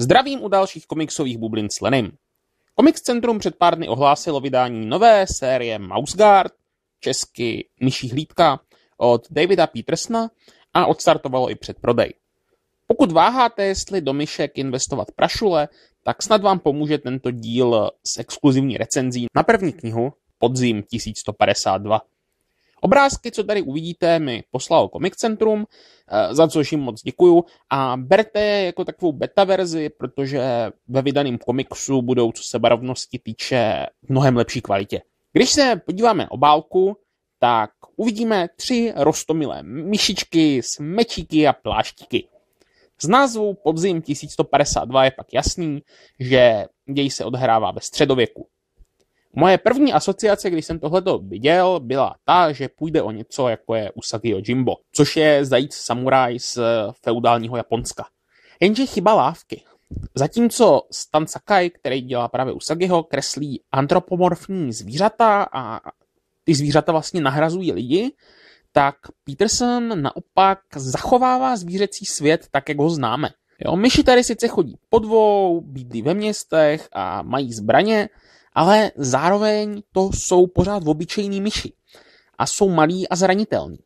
Zdravím u dalších komiksových bublin s Lenem. Komiks Centrum před pár dny ohlásilo vydání nové série Mouse Guard, česky Myší hlídka, od Davida Petersna a odstartovalo i předprodej. Pokud váháte, jestli do myšek investovat prašule, tak snad vám pomůže tento díl s exkluzivní recenzí na první knihu Podzim 1152. Obrázky, co tady uvidíte, mi poslal Comic Centrum, eh, za což jim moc děkuju a berte je jako takovou beta verzi, protože ve vydaném komiksu budou, co se barovnosti týče, mnohem lepší kvalitě. Když se podíváme obálku, tak uvidíme tři rostomilé myšičky s a pláštíky. Z názvu Podzim 1152 je pak jasný, že děj se odhrává ve středověku. Moje první asociace, když jsem tohleto viděl, byla ta, že půjde o něco jako je Usagi Jimbo, což je zajíc samuraj z feudálního Japonska. Jenže chyba lávky. Zatímco Stan Sakai, který dělá právě Usagiho, kreslí antropomorfní zvířata a ty zvířata vlastně nahrazují lidi, tak Peterson naopak zachovává zvířecí svět tak, jak ho známe. Jo, myši tady sice chodí po dvou, bydlí ve městech a mají zbraně, ale zároveň to jsou pořád obyčejní myši a jsou malí a zranitelní.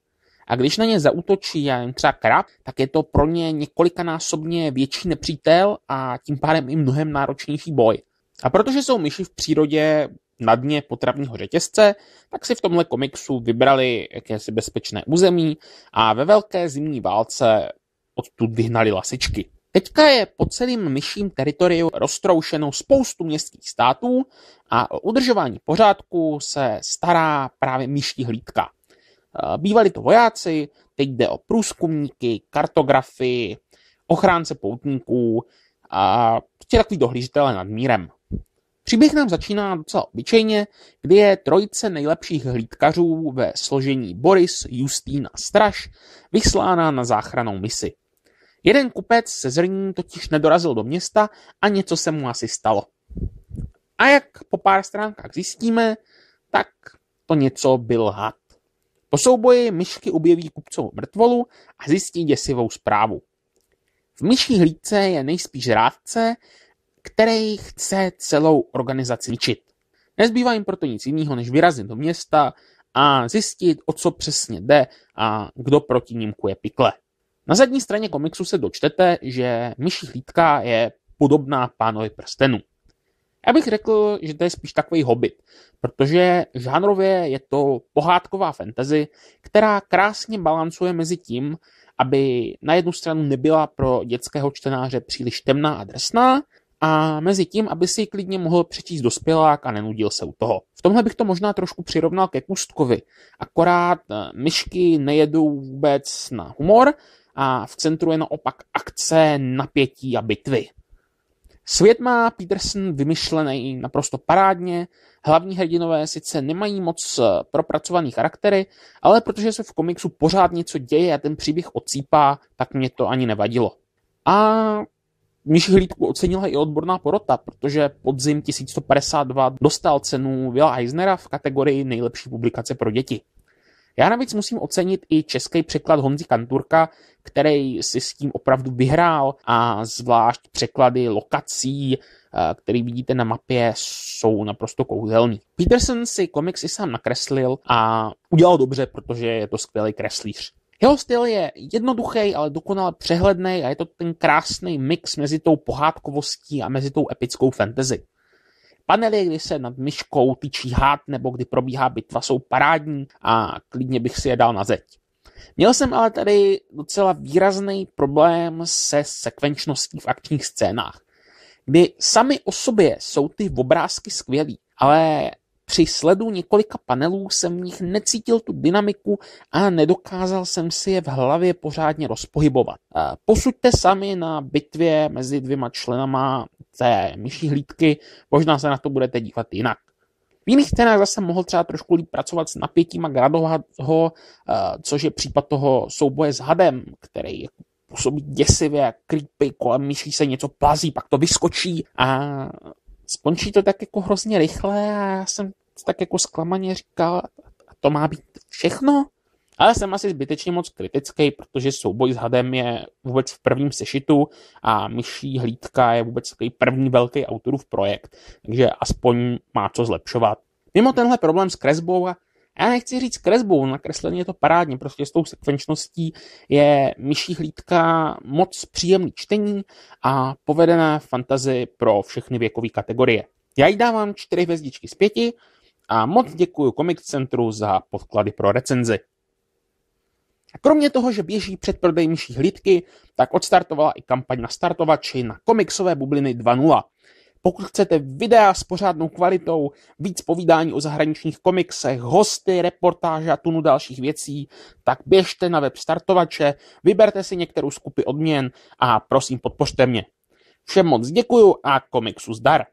A když na ně zautočí jen třeba krab, tak je to pro ně několikanásobně větší nepřítel a tím pádem i mnohem náročnější boj. A protože jsou myši v přírodě na dně potravního řetězce, tak si v tomhle komiksu vybrali jakési bezpečné území a ve velké zimní válce odtud vyhnali lasičky. Teďka je po celém myším teritoriu roztroušeno spoustu městských států a o udržování pořádku se stará právě myští hlídka. E, bývali to vojáci, teď jde o průzkumníky, kartografy, ochránce poutníků a prostě takový dohlížitele nad mírem. Příběh nám začíná docela obyčejně, kdy je trojice nejlepších hlídkařů ve složení Boris, Justýna, a Straš vyslána na záchranou misi. Jeden kupec se zrním totiž nedorazil do města a něco se mu asi stalo. A jak po pár stránkách zjistíme, tak to něco byl had. Po souboji myšky objeví kupcovou mrtvolu a zjistí děsivou zprávu. V myší hlídce je nejspíš rádce, který chce celou organizaci ničit. Nezbývá jim proto nic jiného, než vyrazit do města a zjistit, o co přesně jde a kdo proti ním kuje pikle. Na zadní straně komiksu se dočtete, že myší hlídka je podobná pánovi prstenů. Já bych řekl, že to je spíš takový hobbit, protože žánrově je to pohádková fantasy, která krásně balancuje mezi tím, aby na jednu stranu nebyla pro dětského čtenáře příliš temná a drsná, a mezi tím, aby si ji klidně mohl přečíst dospělák a nenudil se u toho. V tomhle bych to možná trošku přirovnal ke Kustkovi, akorát eh, myšky nejedou vůbec na humor, a v centru je naopak akce, napětí a bitvy. Svět má Peterson vymyšlený naprosto parádně, hlavní hrdinové sice nemají moc eh, propracovaný charaktery, ale protože se v komiksu pořád něco děje a ten příběh ocípá, tak mě to ani nevadilo. A Míši hlídku ocenila i odborná porota, protože podzim 1152 dostal cenu Vila Eisnera v kategorii nejlepší publikace pro děti. Já navíc musím ocenit i český překlad Honzi Kanturka, který si s tím opravdu vyhrál a zvlášť překlady lokací, eh, který vidíte na mapě, jsou naprosto kouzelný. Peterson si komiks i sám nakreslil a udělal dobře, protože je to skvělý kreslíř. Jeho styl je jednoduchý, ale dokonale přehledný a je to ten krásný mix mezi tou pohádkovostí a mezi tou epickou fantasy. Panely, kdy se nad myškou tyčí hád nebo kdy probíhá bitva, jsou parádní a klidně bych si je dal na zeď. Měl jsem ale tady docela výrazný problém se sekvenčností v akčních scénách, kdy sami o sobě jsou ty obrázky skvělí, ale při sledu několika panelů jsem v nich necítil tu dynamiku a nedokázal jsem si je v hlavě pořádně rozpohybovat. Posuďte sami na bitvě mezi dvěma členama té myší hlídky, možná se na to budete dívat jinak. V jiných scénách zase mohl třeba trošku líp pracovat s napětím a gradovat ho, což je případ toho souboje s hadem, který působí děsivě, creepy, kolem myší se něco plazí, pak to vyskočí a skončí to tak jako hrozně rychle a já jsem tak jako zklamaně říkal, a to má být všechno? Ale jsem asi zbytečně moc kritický, protože souboj s hadem je vůbec v prvním sešitu a myší hlídka je vůbec takový první velký autorův projekt, takže aspoň má co zlepšovat. Mimo tenhle problém s kresbou a já nechci říct kresbou, nakreslení je to parádně, prostě s tou sekvenčností je myší hlídka moc příjemný čtení a povedené fantazy pro všechny věkové kategorie. Já jí dávám čtyři hvězdičky z pěti a moc děkuji Comic Centru za podklady pro recenzi. Kromě toho, že běží předprodej myší hlídky, tak odstartovala i kampaň na startovači na komiksové bubliny 2.0. Pokud chcete videa s pořádnou kvalitou, víc povídání o zahraničních komiksech, hosty, reportáže a tunu dalších věcí, tak běžte na web startovače, vyberte si některou skupy odměn a prosím podpořte mě. Všem moc děkuju a komiksu zdar!